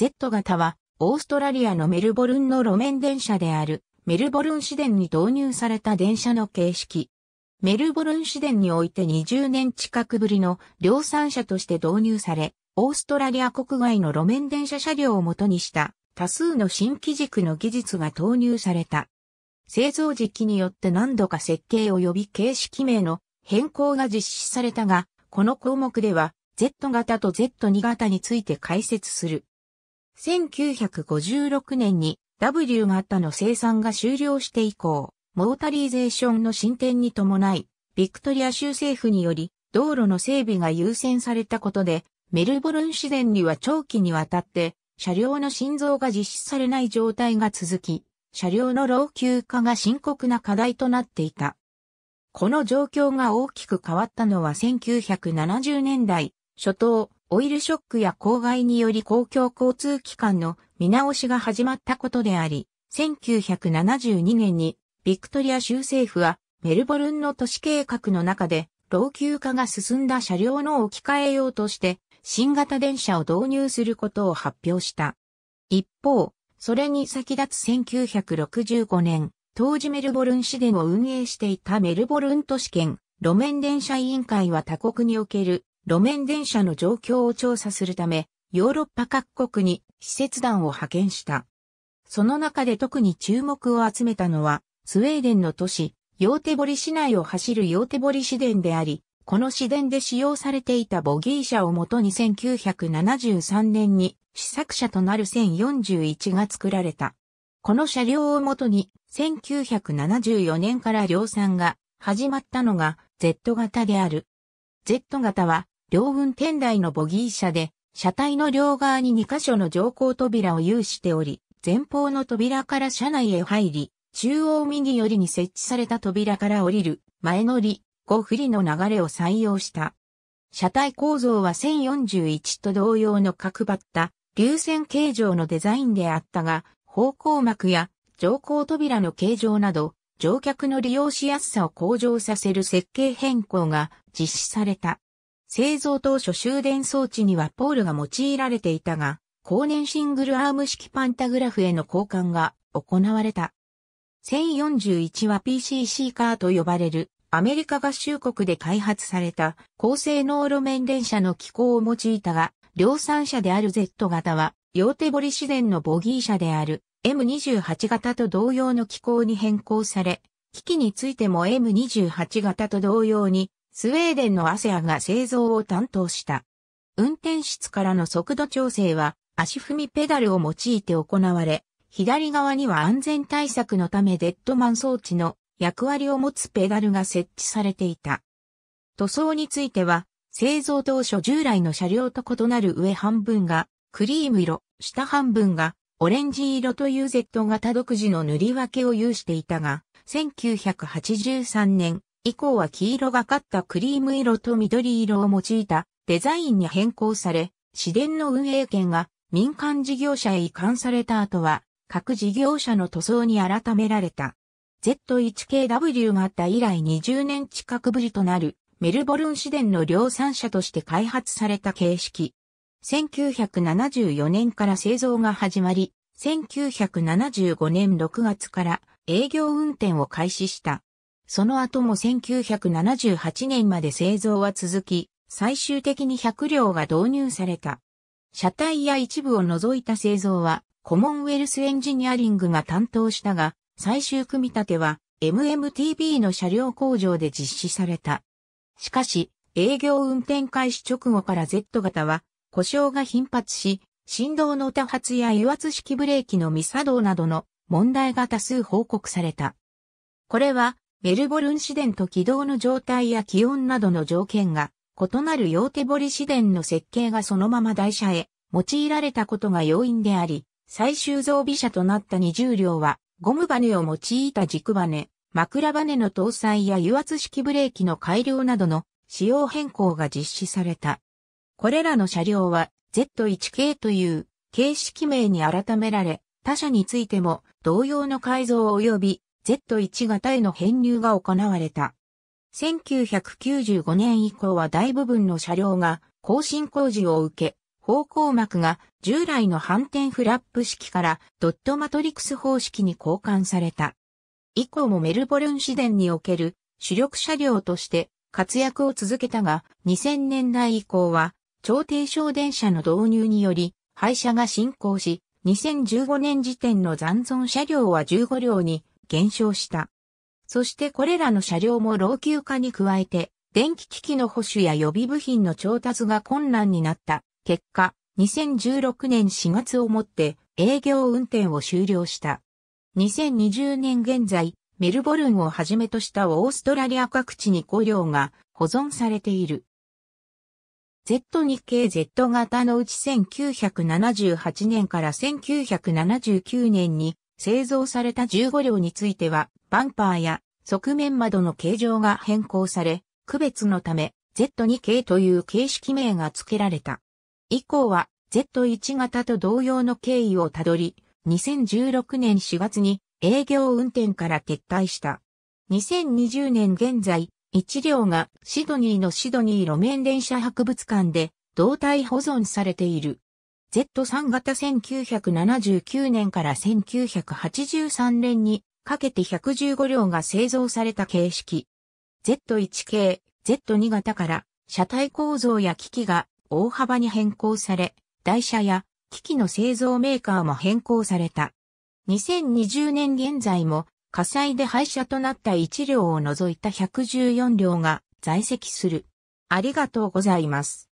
Z 型は、オーストラリアのメルボルンの路面電車である、メルボルン市電に導入された電車の形式。メルボルン市電において20年近くぶりの量産車として導入され、オーストラリア国外の路面電車車両をもとにした多数の新機軸の技術が投入された。製造時期によって何度か設計及び形式名の変更が実施されたが、この項目では Z 型と Z2 型について解説する。1956年に W 型の生産が終了して以降、モータリーゼーションの進展に伴い、ビクトリア州政府により道路の整備が優先されたことで、メルボルン市電には長期にわたって車両の心臓が実施されない状態が続き、車両の老朽化が深刻な課題となっていた。この状況が大きく変わったのは1970年代初頭、オイルショックや公害により公共交通機関の見直しが始まったことであり、1972年にビクトリア州政府はメルボルンの都市計画の中で老朽化が進んだ車両の置き換えようとして新型電車を導入することを発表した。一方、それに先立つ1965年、当時メルボルン市電を運営していたメルボルン都市圏路面電車委員会は他国における路面電車の状況を調査するため、ヨーロッパ各国に施設団を派遣した。その中で特に注目を集めたのは、スウェーデンの都市、ヨーテボリ市内を走るヨーテボリ市電であり、この市電で使用されていたボギー車をもとに1973年に試作車となる1041が作られた。この車両をもとに1974年から量産が始まったのが Z 型である。Z 型は両運転台のボギー車で、車体の両側に2箇所の乗降扉を有しており、前方の扉から車内へ入り、中央右寄りに設置された扉から降りる、前乗り、後振りの流れを採用した。車体構造は1041と同様の角張った、流線形状のデザインであったが、方向幕や乗降扉の形状など、乗客の利用しやすさを向上させる設計変更が実施された。製造当初終電装置にはポールが用いられていたが、後年シングルアーム式パンタグラフへの交換が行われた。1041は PCC カーと呼ばれるアメリカ合衆国で開発された高性能路面電車の機構を用いたが、量産車である Z 型は、両手堀自然のボギー車である M28 型と同様の機構に変更され、機器についても M28 型と同様にスウェーデンのアセアが製造を担当した。運転室からの速度調整は足踏みペダルを用いて行われ、左側には安全対策のためデッドマン装置の役割を持つペダルが設置されていた。塗装については、製造当初従来の車両と異なる上半分がクリーム色、下半分がオレンジ色という Z 型独自の塗り分けを有していたが、1983年、以降は黄色がかったクリーム色と緑色を用いたデザインに変更され、市電の運営権が民間事業者へ移管された後は、各事業者の塗装に改められた。Z1KW があった以来20年近くぶりとなるメルボルン市電の量産車として開発された形式。1974年から製造が始まり、1975年6月から営業運転を開始した。その後も1978年まで製造は続き、最終的に100両が導入された。車体や一部を除いた製造は、コモンウェルスエンジニアリングが担当したが、最終組み立ては MMTB の車両工場で実施された。しかし、営業運転開始直後から Z 型は故障が頻発し、振動の多発や油圧式ブレーキの未作動などの問題が多数報告された。これはメルボルン市電と軌道の状態や気温などの条件が異なる用手り。市電の設計がそのまま台車へ用いられたことが要因であり、最終増備車となった20両はゴムバネを用いた軸バネ、枕バネの搭載や油圧式ブレーキの改良などの仕様変更が実施された。これらの車両は Z1 k という形式名に改められ、他社についても同様の改造及び Z1 型への編入が行われた。1995年以降は大部分の車両が更新工事を受け、方向膜が従来の反転フラップ式からドットマトリクス方式に交換された。以降もメルボルン市電における主力車両として活躍を続けたが、2000年代以降は超低床電車の導入により廃車が進行し、2015年時点の残存車両は15両に減少した。そしてこれらの車両も老朽化に加えて、電気機器の保守や予備部品の調達が困難になった結果、2016年4月をもって営業運転を終了した。2020年現在、メルボルンをはじめとしたオーストラリア各地に5両が保存されている。Z 2系 Z 型のうち1978年から1979年に製造された15両については、バンパーや側面窓の形状が変更され、区別のため Z2 k という形式名が付けられた。以降は Z1 型と同様の経緯をたどり、2016年4月に営業運転から撤退した。2020年現在、1両がシドニーのシドニー路面電車博物館で胴体保存されている。Z3 型1979年から1983年にかけて115両が製造された形式。Z1 系、Z2 型から車体構造や機器が大幅に変更され、台車や機器の製造メーカーも変更された。2020年現在も火災で廃車となった1両を除いた114両が在籍する。ありがとうございます。